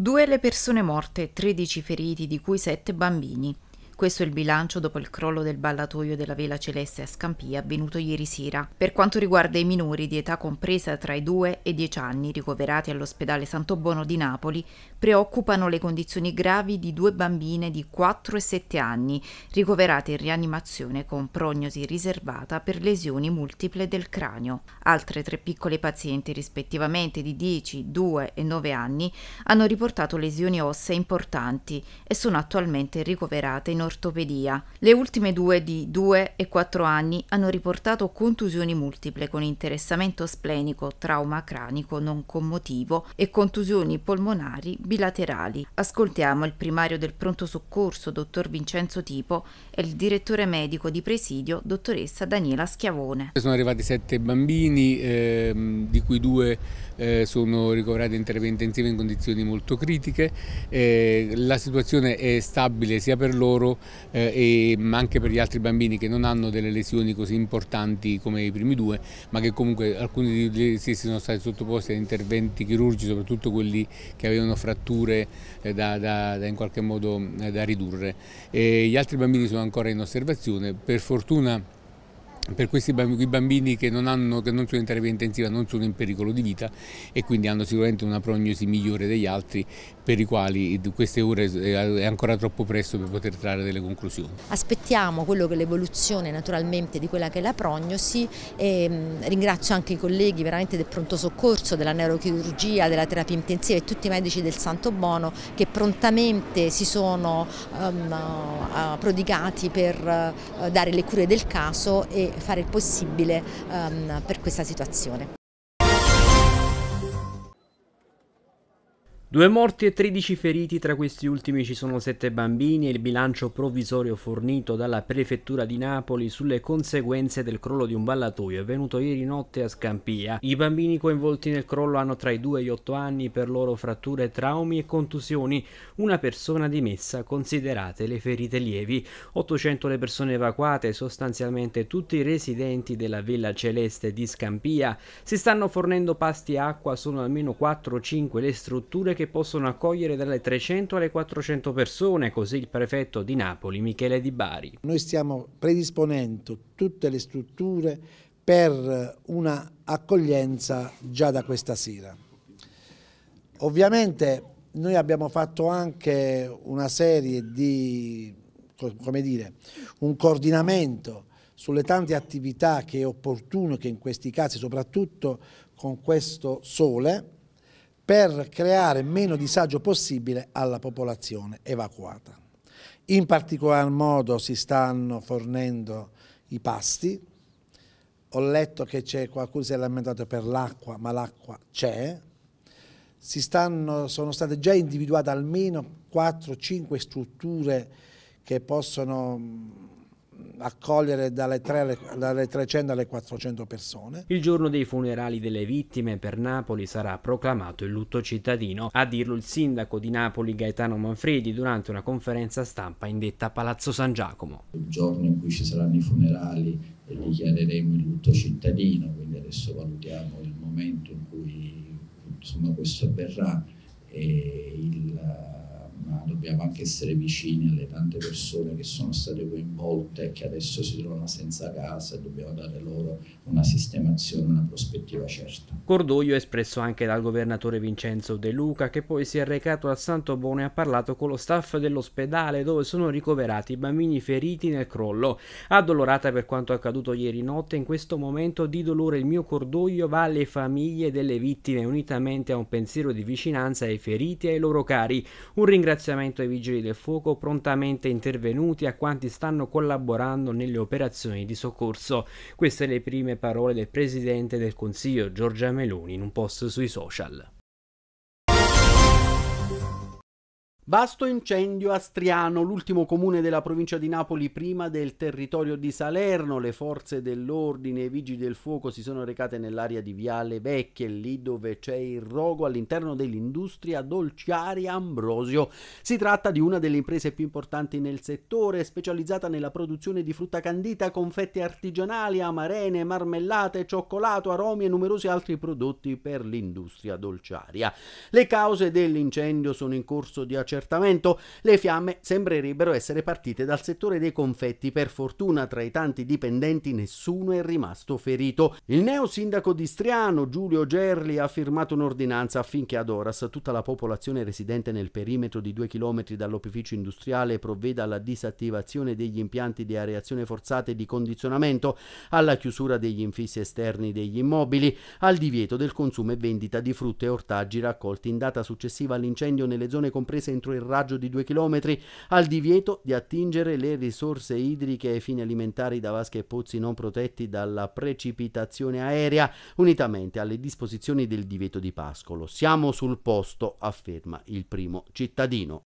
Due le persone morte, 13 feriti, di cui 7 bambini. Questo è il bilancio dopo il crollo del ballatoio della Vela Celeste a Scampia avvenuto ieri sera. Per quanto riguarda i minori di età compresa tra i 2 e i 10 anni ricoverati all'ospedale Santo Bono di Napoli, preoccupano le condizioni gravi di due bambine di 4 e 7 anni ricoverate in rianimazione con prognosi riservata per lesioni multiple del cranio. Altre tre piccole pazienti rispettivamente di 10, 2 e 9 anni hanno riportato lesioni ossee importanti e sono attualmente ricoverate in ortopedia. Le ultime due di 2 e 4 anni hanno riportato contusioni multiple con interessamento splenico, trauma cranico non commotivo e contusioni polmonari bilaterali. Ascoltiamo il primario del pronto soccorso, dottor Vincenzo Tipo, e il direttore medico di presidio, dottoressa Daniela Schiavone. Sono arrivati sette bambini, ehm, di cui due eh, sono ricoverati in terapia intensiva in condizioni molto critiche. Eh, la situazione è stabile sia per loro eh, e anche per gli altri bambini che non hanno delle lesioni così importanti come i primi due, ma che comunque alcuni di essi sono stati sottoposti a interventi chirurgici, soprattutto quelli che avevano fratture eh, da, da, da, in qualche modo eh, da ridurre. E gli altri bambini sono ancora in osservazione, per fortuna per questi bambini che non, hanno, che non, sono in terapia intensiva non sono in pericolo di vita e quindi hanno sicuramente una prognosi migliore degli altri per i quali queste ore è ancora troppo presto per poter trarre delle conclusioni. Aspettiamo quello che l'evoluzione naturalmente di quella che è la prognosi e mm, ringrazio anche i colleghi veramente del pronto soccorso, della neurochirurgia, della terapia intensiva e tutti i medici del Santo Bono che prontamente si sono um, uh, prodigati per uh, dare le cure del caso e fare il possibile um, per questa situazione. Due morti e 13 feriti, tra questi ultimi ci sono 7 bambini e il bilancio provvisorio fornito dalla prefettura di Napoli sulle conseguenze del crollo di un ballatoio avvenuto ieri notte a Scampia. I bambini coinvolti nel crollo hanno tra i 2 e gli 8 anni per loro fratture, traumi e contusioni, una persona dimessa considerate le ferite lievi, 800 le persone evacuate, sostanzialmente tutti i residenti della Villa Celeste di Scampia. Si stanno fornendo pasti e acqua, sono almeno 4 o 5 le strutture che possono accogliere dalle 300 alle 400 persone, così il prefetto di Napoli Michele Di Bari. Noi stiamo predisponendo tutte le strutture per una accoglienza già da questa sera. Ovviamente noi abbiamo fatto anche una serie di, come dire, un coordinamento sulle tante attività che è opportuno che in questi casi, soprattutto con questo sole, per creare meno disagio possibile alla popolazione evacuata. In particolar modo si stanno fornendo i pasti, ho letto che c'è qualcuno si è lamentato per l'acqua, ma l'acqua c'è, sono state già individuate almeno 4-5 strutture che possono accogliere dalle, 3 dalle 300 alle 400 persone. Il giorno dei funerali delle vittime per Napoli sarà proclamato il lutto cittadino, a dirlo il sindaco di Napoli Gaetano Manfredi durante una conferenza stampa indetta a Palazzo San Giacomo. Il giorno in cui ci saranno i funerali eh, gli chiederemo il lutto cittadino, quindi adesso valutiamo il momento in cui insomma, questo avverrà e il ma dobbiamo anche essere vicini alle tante persone che sono state coinvolte e che adesso si trovano senza casa e dobbiamo dare loro una sistemazione, una prospettiva certa. Cordoglio espresso anche dal governatore Vincenzo De Luca che poi si è recato al Santo Bono e ha parlato con lo staff dell'ospedale dove sono ricoverati i bambini feriti nel crollo. Addolorata per quanto accaduto ieri notte, in questo momento di dolore il mio cordoglio va alle famiglie delle vittime unitamente a un pensiero di vicinanza ai feriti e ai loro cari. Un ringraziamento ringraziamento ai vigili del fuoco prontamente intervenuti a quanti stanno collaborando nelle operazioni di soccorso. Queste le prime parole del Presidente del Consiglio Giorgia Meloni in un post sui social. Vasto incendio a Striano, l'ultimo comune della provincia di Napoli prima del territorio di Salerno. Le forze dell'ordine e i vigili del fuoco si sono recate nell'area di Viale Vecchie, lì dove c'è il rogo all'interno dell'industria dolciaria Ambrosio. Si tratta di una delle imprese più importanti nel settore, specializzata nella produzione di frutta candita, confetti artigianali, amarene, marmellate, cioccolato, aromi e numerosi altri prodotti per l'industria dolciaria. Le cause dell'incendio sono in corso di accertamento accertamento, le fiamme sembrerebbero essere partite dal settore dei confetti. Per fortuna tra i tanti dipendenti nessuno è rimasto ferito. Il neo sindaco di Striano, Giulio Gerli, ha firmato un'ordinanza affinché ad Oras tutta la popolazione residente nel perimetro di due chilometri dall'opificio industriale provveda alla disattivazione degli impianti di areazione forzata e di condizionamento, alla chiusura degli infissi esterni degli immobili, al divieto del consumo e vendita di frutta e ortaggi raccolti in data successiva all'incendio nelle zone comprese entro entro il raggio di 2 km al divieto di attingere le risorse idriche e fini alimentari da vasche e pozzi non protetti dalla precipitazione aerea, unitamente alle disposizioni del divieto di pascolo. Siamo sul posto, afferma il primo cittadino.